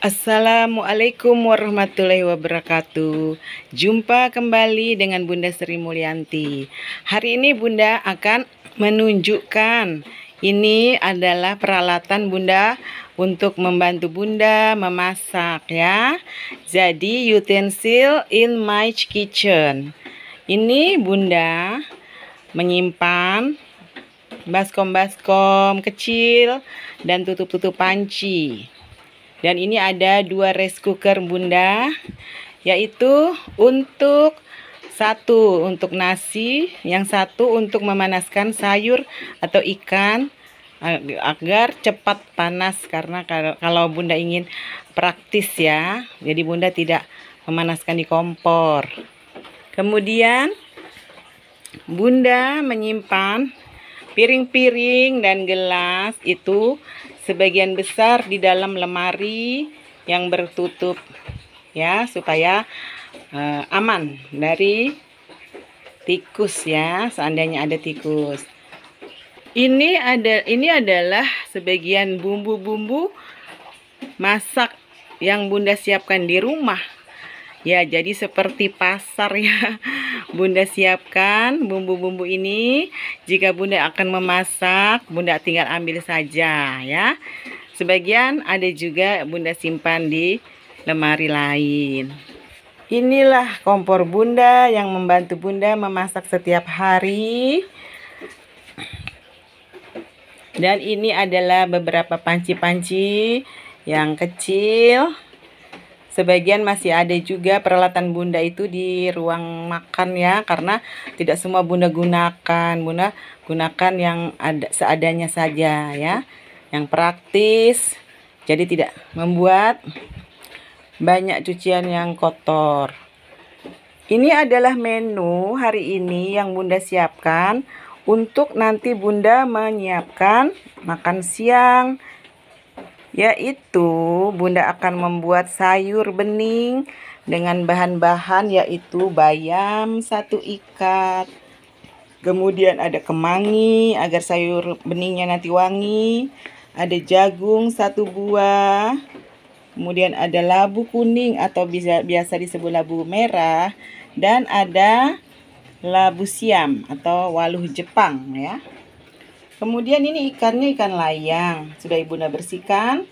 Assalamualaikum warahmatullahi wabarakatuh Jumpa kembali dengan Bunda Sri Mulyanti Hari ini Bunda akan menunjukkan Ini adalah peralatan Bunda Untuk membantu Bunda memasak ya Jadi utensil in my kitchen Ini Bunda menyimpan baskom-baskom kecil dan tutup-tutup panci dan ini ada dua rice cooker bunda Yaitu untuk satu untuk nasi Yang satu untuk memanaskan sayur atau ikan agar cepat panas karena kalau bunda ingin praktis ya jadi bunda tidak memanaskan di kompor kemudian bunda menyimpan piring-piring dan gelas itu sebagian besar di dalam lemari yang bertutup ya supaya uh, aman dari tikus ya seandainya ada tikus ini ada ini adalah sebagian bumbu-bumbu masak yang bunda siapkan di rumah Ya, jadi seperti pasar ya. Bunda siapkan bumbu-bumbu ini. Jika Bunda akan memasak, Bunda tinggal ambil saja ya. Sebagian ada juga Bunda simpan di lemari lain. Inilah kompor Bunda yang membantu Bunda memasak setiap hari. Dan ini adalah beberapa panci-panci yang kecil sebagian masih ada juga peralatan bunda itu di ruang makan ya karena tidak semua bunda gunakan bunda gunakan yang ada seadanya saja ya yang praktis jadi tidak membuat banyak cucian yang kotor ini adalah menu hari ini yang bunda siapkan untuk nanti bunda menyiapkan makan siang yaitu Bunda akan membuat sayur bening dengan bahan-bahan yaitu bayam satu ikat kemudian ada kemangi agar sayur beningnya nanti wangi ada jagung satu buah kemudian ada labu kuning atau bisa biasa disebut labu merah dan ada labu siam atau waluh Jepang ya Kemudian ini ikannya ikan layang. Sudah Ibunda bersihkan.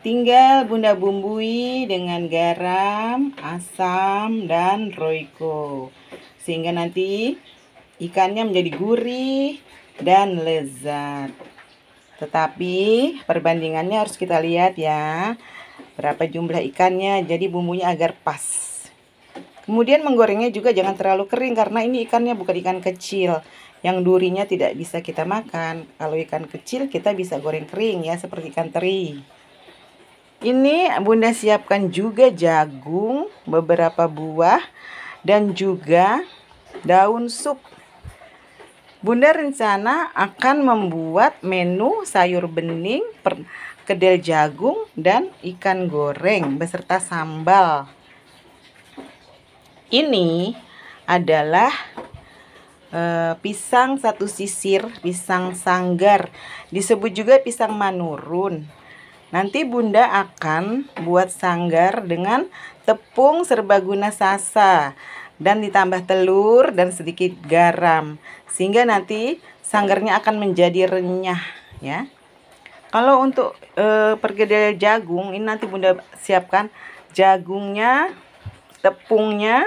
Tinggal Bunda bumbui dengan garam, asam, dan roiko. Sehingga nanti ikannya menjadi gurih dan lezat. Tetapi perbandingannya harus kita lihat ya. Berapa jumlah ikannya. Jadi bumbunya agar pas. Kemudian menggorengnya juga jangan terlalu kering karena ini ikannya bukan ikan kecil yang durinya tidak bisa kita makan. Kalau ikan kecil kita bisa goreng kering ya seperti ikan teri. Ini Bunda siapkan juga jagung, beberapa buah dan juga daun sup. Bunda rencana akan membuat menu sayur bening, kedel jagung dan ikan goreng beserta sambal. Ini adalah Eh, pisang satu sisir, pisang sanggar. Disebut juga pisang manurun. Nanti Bunda akan buat sanggar dengan tepung serbaguna sasa dan ditambah telur dan sedikit garam sehingga nanti sanggarnya akan menjadi renyah ya. Kalau untuk e, perkedel jagung ini nanti Bunda siapkan jagungnya, tepungnya,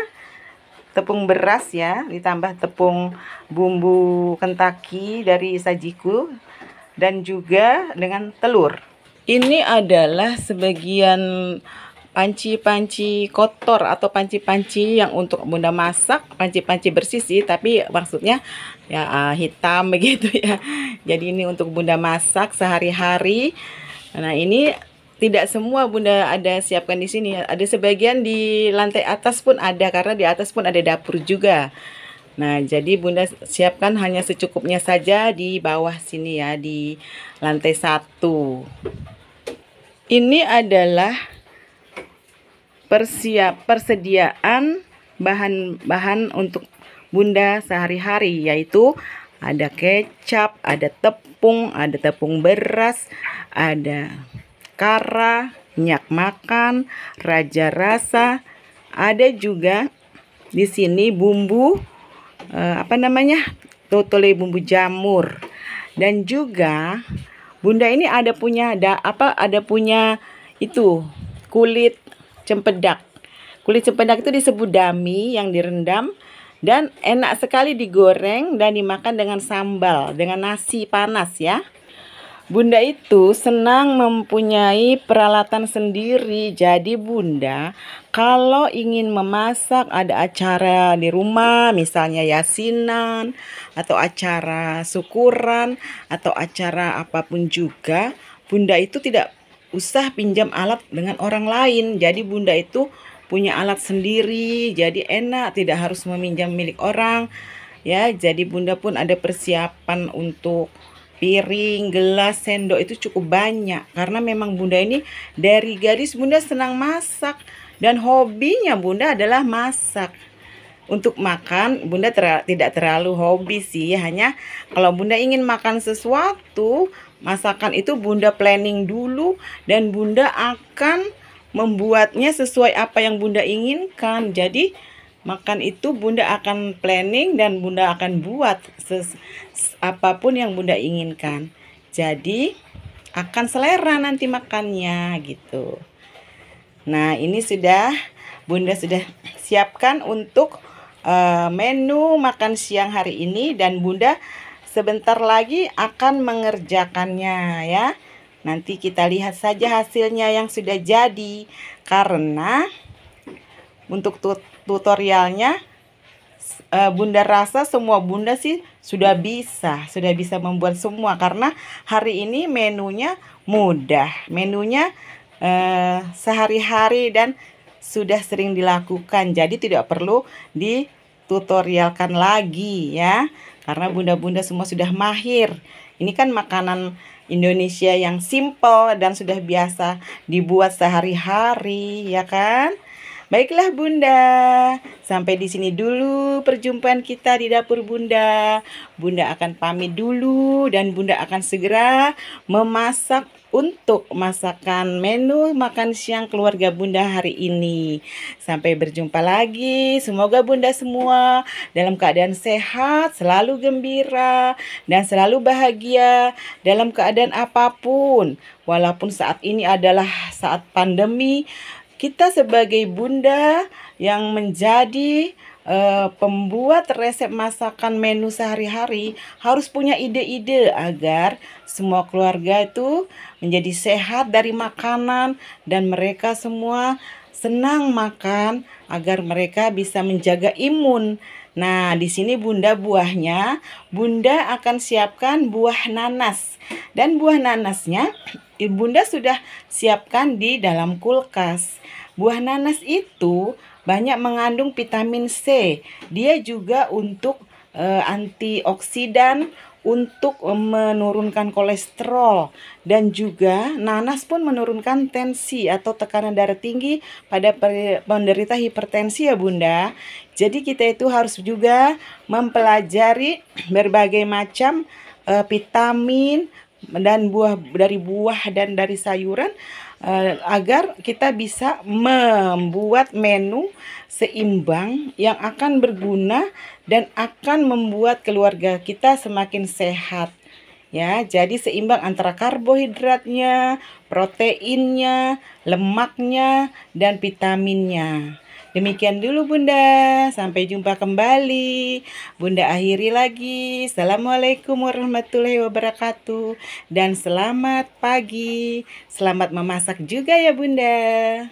tepung beras ya ditambah tepung bumbu kentaki dari sajiku dan juga dengan telur ini adalah sebagian panci-panci kotor atau panci-panci yang untuk bunda masak panci-panci bersih sih tapi maksudnya ya eh, hitam begitu ya jadi ini untuk bunda masak sehari-hari nah ini tidak semua Bunda ada siapkan di sini. Ada sebagian di lantai atas pun ada karena di atas pun ada dapur juga. Nah, jadi Bunda siapkan hanya secukupnya saja di bawah sini ya, di lantai satu. Ini adalah persiap persediaan bahan-bahan untuk Bunda sehari-hari yaitu ada kecap, ada tepung, ada tepung beras, ada kara, minyak makan, raja rasa. Ada juga di sini bumbu eh, apa namanya? totole bumbu jamur. Dan juga Bunda ini ada punya ada apa? Ada punya itu kulit cempedak. Kulit cempedak itu disebut dami yang direndam dan enak sekali digoreng dan dimakan dengan sambal, dengan nasi panas ya. Bunda itu senang mempunyai peralatan sendiri. Jadi Bunda kalau ingin memasak ada acara di rumah misalnya yasinan atau acara syukuran atau acara apapun juga, Bunda itu tidak usah pinjam alat dengan orang lain. Jadi Bunda itu punya alat sendiri, jadi enak tidak harus meminjam milik orang. Ya, jadi Bunda pun ada persiapan untuk piring, gelas, sendok itu cukup banyak karena memang Bunda ini dari garis Bunda senang masak dan hobinya Bunda adalah masak. Untuk makan Bunda ter tidak terlalu hobi sih, hanya kalau Bunda ingin makan sesuatu, masakan itu Bunda planning dulu dan Bunda akan membuatnya sesuai apa yang Bunda inginkan. Jadi makan itu Bunda akan planning dan Bunda akan buat apapun yang Bunda inginkan. Jadi akan selera nanti makannya gitu. Nah, ini sudah Bunda sudah siapkan untuk uh, menu makan siang hari ini dan Bunda sebentar lagi akan mengerjakannya ya. Nanti kita lihat saja hasilnya yang sudah jadi karena untuk tut tutorialnya eh, bunda rasa semua bunda sih sudah bisa sudah bisa membuat semua karena hari ini menunya mudah menunya eh, sehari-hari dan sudah sering dilakukan jadi tidak perlu ditutorialkan lagi ya karena bunda-bunda semua sudah mahir ini kan makanan Indonesia yang simple dan sudah biasa dibuat sehari-hari ya kan Baiklah Bunda, sampai di sini dulu perjumpaan kita di dapur Bunda. Bunda akan pamit dulu dan Bunda akan segera memasak untuk masakan menu makan siang keluarga Bunda hari ini. Sampai berjumpa lagi. Semoga Bunda semua dalam keadaan sehat, selalu gembira, dan selalu bahagia dalam keadaan apapun. Walaupun saat ini adalah saat pandemi, kita sebagai bunda yang menjadi uh, pembuat resep masakan menu sehari-hari harus punya ide-ide agar semua keluarga itu menjadi sehat dari makanan dan mereka semua senang makan agar mereka bisa menjaga imun Nah, di sini Bunda buahnya, Bunda akan siapkan buah nanas. Dan buah nanasnya Bunda sudah siapkan di dalam kulkas. Buah nanas itu banyak mengandung vitamin C. Dia juga untuk e, antioksidan, untuk menurunkan kolesterol dan juga nanas pun menurunkan tensi atau tekanan darah tinggi pada penderita hipertensi ya Bunda. Jadi kita itu harus juga mempelajari berbagai macam eh, vitamin, dan buah dari buah dan dari sayuran uh, agar kita bisa membuat menu seimbang yang akan berguna dan akan membuat keluarga kita semakin sehat ya jadi seimbang antara karbohidratnya proteinnya lemaknya dan vitaminnya Demikian dulu Bunda. Sampai jumpa kembali. Bunda akhiri lagi. Assalamualaikum warahmatullahi wabarakatuh. Dan selamat pagi. Selamat memasak juga ya Bunda.